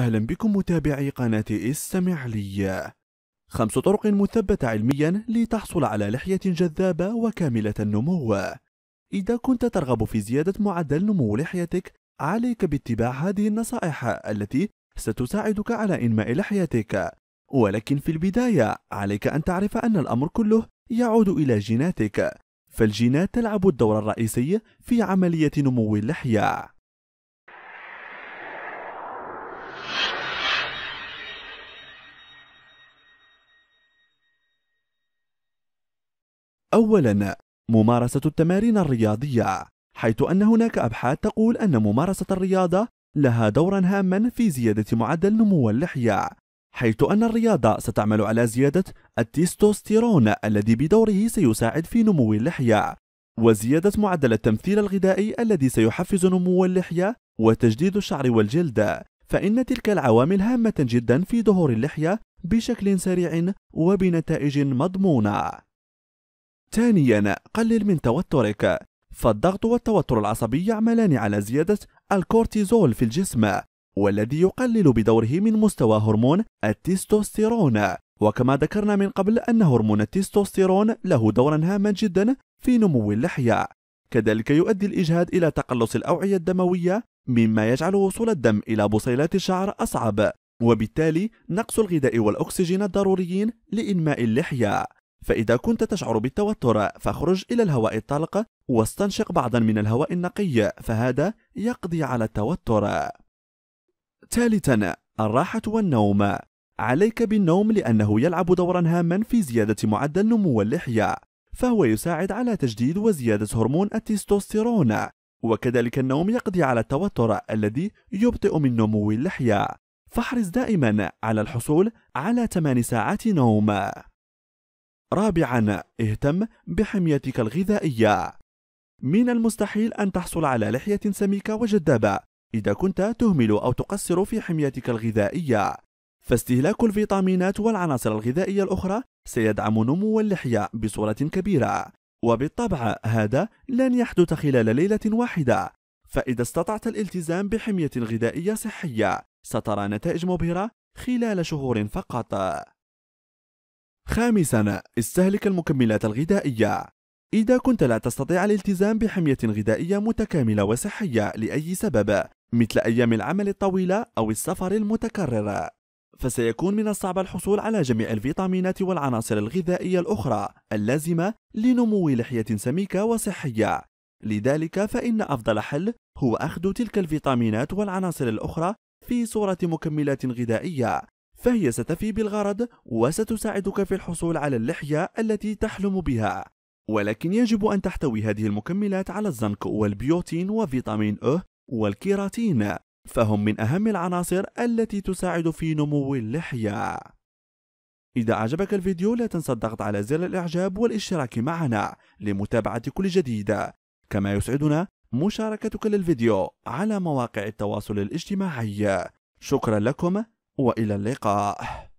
أهلا بكم متابعي قناة استمع لي خمس طرق مثبتة علميا لتحصل على لحية جذابة وكاملة النمو إذا كنت ترغب في زيادة معدل نمو لحيتك عليك باتباع هذه النصائح التي ستساعدك على إنماء لحيتك ولكن في البداية عليك أن تعرف أن الأمر كله يعود إلى جيناتك فالجينات تلعب الدور الرئيسي في عملية نمو اللحية أولاً ممارسة التمارين الرياضية حيث أن هناك أبحاث تقول أن ممارسة الرياضة لها دورا هاما في زيادة معدل نمو اللحية حيث أن الرياضة ستعمل على زيادة التستوستيرون الذي بدوره سيساعد في نمو اللحية وزيادة معدل التمثيل الغذائي الذي سيحفز نمو اللحية وتجديد الشعر والجلد فإن تلك العوامل هامة جدا في ظهور اللحية بشكل سريع وبنتائج مضمونة ثانيا قلل من توترك فالضغط والتوتر العصبي يعملان على زيادة الكورتيزول في الجسم والذي يقلل بدوره من مستوى هرمون التستوستيرون وكما ذكرنا من قبل أن هرمون التستوستيرون له دورا هاما جدا في نمو اللحية كذلك يؤدي الإجهاد إلى تقلص الأوعية الدموية مما يجعل وصول الدم إلى بصيلات الشعر أصعب وبالتالي نقص الغذاء والأكسجين الضروريين لإنماء اللحية فإذا كنت تشعر بالتوتر فاخرج إلى الهواء الطلق واستنشق بعضا من الهواء النقي فهذا يقضي على التوتر. ثالثا الراحة والنوم عليك بالنوم لأنه يلعب دورا هاما في زيادة معدل نمو اللحية فهو يساعد على تجديد وزيادة هرمون التستوستيرون وكذلك النوم يقضي على التوتر الذي يبطئ من نمو اللحية فاحرص دائما على الحصول على 8 ساعات نوم رابعا اهتم بحميتك الغذائية من المستحيل أن تحصل على لحية سميكة وجذابة إذا كنت تهمل أو تقصر في حميتك الغذائية فاستهلاك الفيتامينات والعناصر الغذائية الأخرى سيدعم نمو اللحية بصورة كبيرة وبالطبع هذا لن يحدث خلال ليلة واحدة فإذا استطعت الالتزام بحمية غذائية صحية سترى نتائج مبهرة خلال شهور فقط خامسا استهلك المكملات الغذائية إذا كنت لا تستطيع الالتزام بحمية غذائية متكاملة وصحية لأي سبب مثل أيام العمل الطويلة أو السفر المتكرر فسيكون من الصعب الحصول على جميع الفيتامينات والعناصر الغذائية الأخرى اللازمة لنمو لحية سميكة وصحية لذلك فإن أفضل حل هو أخذ تلك الفيتامينات والعناصر الأخرى في صورة مكملات غذائية فهي ستفي بالغرض وستساعدك في الحصول على اللحية التي تحلم بها ولكن يجب أن تحتوي هذه المكملات على الزنك والبيوتين وفيتامين أ والكيراتين فهم من أهم العناصر التي تساعد في نمو اللحية إذا أعجبك الفيديو لا تنسى الضغط على زر الإعجاب والاشتراك معنا لمتابعة كل جديد كما يسعدنا مشاركتك للفيديو على مواقع التواصل الاجتماعي شكرا لكم والى اللقاء